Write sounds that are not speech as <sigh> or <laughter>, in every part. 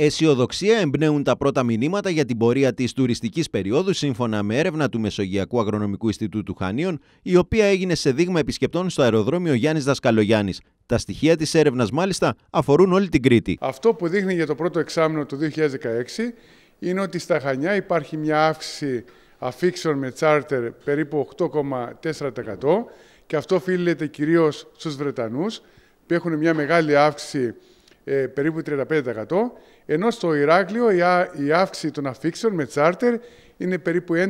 Αισιοδοξία εμπνέουν τα πρώτα μηνύματα για την πορεία της τουριστικής περίοδου σύμφωνα με έρευνα του Μεσογειακού Αγρονομικού Ινστιτούτου Χανίων, η οποία έγινε σε δείγμα επισκεπτών στο αεροδρόμιο Γιάννης Δασκαλογιάννης. Τα στοιχεία της έρευνας, μάλιστα, αφορούν όλη την Κρήτη. Αυτό που δείχνει για το πρώτο εξάμεινο του 2016 είναι ότι στα Χανιά υπάρχει μια αύξηση αφήξεων με τσάρτερ περίπου 8,4% και αυτό οφείλεται κυρίως στους Βρετανούς που έχουν μια μεγάλη αύξηση ε, περίπου 35% ενώ στο Ηράκλειο η, αύξηση των αφήξεων με τσάρτερ είναι περίπου 11%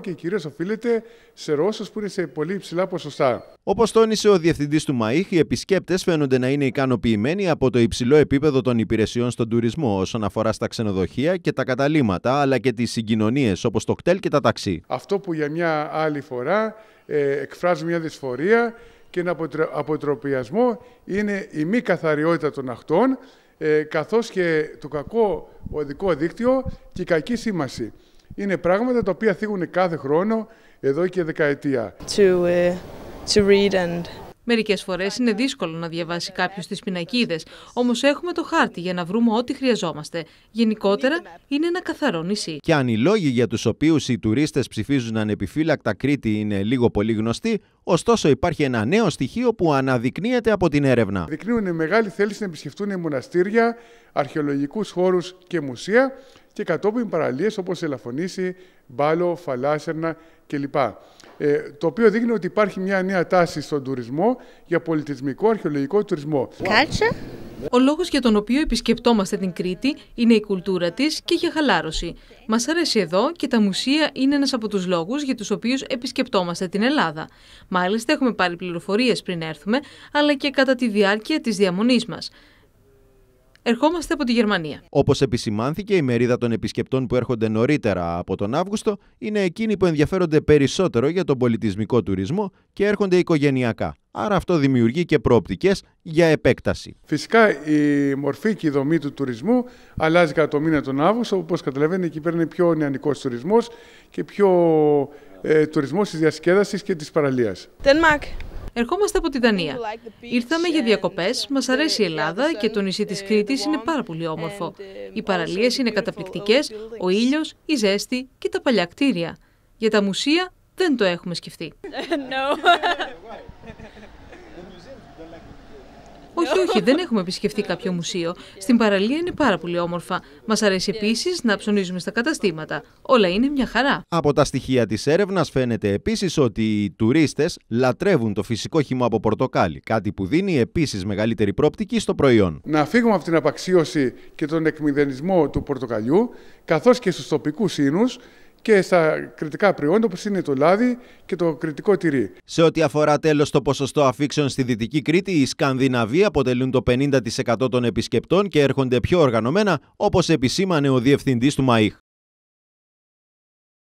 και κυρίως οφείλεται σε Ρώσους που είναι σε πολύ υψηλά ποσοστά. Όπως τόνισε ο διευθυντής του ΜΑΙΧ, οι επισκέπτες φαίνονται να είναι ικανοποιημένοι από το υψηλό επίπεδο των υπηρεσιών στον τουρισμό όσον αφορά στα ξενοδοχεία και τα καταλήματα, αλλά και τις συγκοινωνίες όπως το κτέλ και τα ταξί. Αυτό που για μια άλλη φορά ε, εκφράζει μια δυσφορία και ένα αποτροπιασμό είναι η μη καθαριότητα των αχτών ε, καθώς και το κακό οδικό δίκτυο και η κακή σήμαση. Είναι πράγματα τα οποία θίγουν κάθε χρόνο εδώ και δεκαετία. To, ε, to read Μερικές φορές είναι δύσκολο να διαβάσει κάποιος τις πινακίδες, όμως έχουμε το χάρτη για να βρούμε ό,τι χρειαζόμαστε. Γενικότερα είναι ένα καθαρό νησί. Και αν οι λόγοι για τους οποίους οι τουρίστες ψηφίζουν ανεπιφύλακτα Κρήτη είναι λίγο πολύ γνωστοί, ωστόσο υπάρχει ένα νέο στοιχείο που αναδεικνύεται από την έρευνα. Δεικνύουν μεγάλη θέληση να επισκεφτούν μοναστήρια, αρχαιολογικούς χώρους και μουσεία και κατόπιν παραλίες όπως Ελαφωνήσι, Μπάλο, Φαλάσσερνα κλπ. Ε, το οποίο δείχνει ότι υπάρχει μια νέα τάση στον τουρισμό για πολιτισμικό αρχαιολογικό τουρισμό. Κάτσε. Ο λόγος για τον οποίο επισκεπτόμαστε την Κρήτη είναι η κουλτούρα της και για χαλάρωση. Μας αρέσει εδώ και τα μουσεία είναι ένας από τους λόγους για τους οποίους επισκεπτόμαστε την Ελλάδα. Μάλιστα έχουμε πάρει πληροφορίες πριν έρθουμε, αλλά και κατά τη διάρκεια της διαμονής μας ερχόμαστε από τη Γερμανία. Όπως επισημάνθηκε, η μερίδα των επισκεπτών που έρχονται νωρίτερα από τον Αύγουστο είναι εκείνοι που ενδιαφέρονται περισσότερο για τον πολιτισμικό τουρισμό και έρχονται οικογενειακά. Άρα αυτό δημιουργεί και προοπτικές για επέκταση. Φυσικά η μορφή και η δομή του τουρισμού αλλάζει κατά το μήνα τον Αύγουστο. όπως καταλαβαίνετε εκεί πέρα είναι πιο νεανικός τουρισμός και πιο ε, τουρισμός της διασκέδασης και της παραλίας. Ερχόμαστε από την Δανία. Ήρθαμε για διακοπές, μας αρέσει η Ελλάδα και το νησί της Κρήτης είναι πάρα πολύ όμορφο. Οι παραλίες είναι καταπληκτικές, ο ήλιος, η ζέστη και τα παλιά κτίρια. Για τα μουσεία δεν το έχουμε σκεφτεί. <laughs> Όχι, όχι, δεν έχουμε επισκεφτεί κάποιο μουσείο. Στην παραλία είναι πάρα πολύ όμορφα. Μας αρέσει επίσης να ψωνίζουμε στα καταστήματα. Όλα είναι μια χαρά. Από τα στοιχεία της έρευνας φαίνεται επίσης ότι οι τουρίστες λατρεύουν το φυσικό χυμό από πορτοκάλι. Κάτι που δίνει επίσης μεγαλύτερη πρόπτικη στο προϊόν. Να φύγουμε από την απαξίωση και τον εκμηδενισμό του πορτοκαλιού, καθώς και στους τοπικούς ίνους και στα κριτικά προϊόντα όπως είναι το λάδι και το κριτικό τυρί. Σε ό,τι αφορά τέλος το ποσοστό αφήξεων στη Δυτική Κρήτη, οι Σκανδιναβοί αποτελούν το 50% των επισκεπτών και έρχονται πιο οργανωμένα όπως επισήμανε ο διευθυντής του ΜΑΗΧ.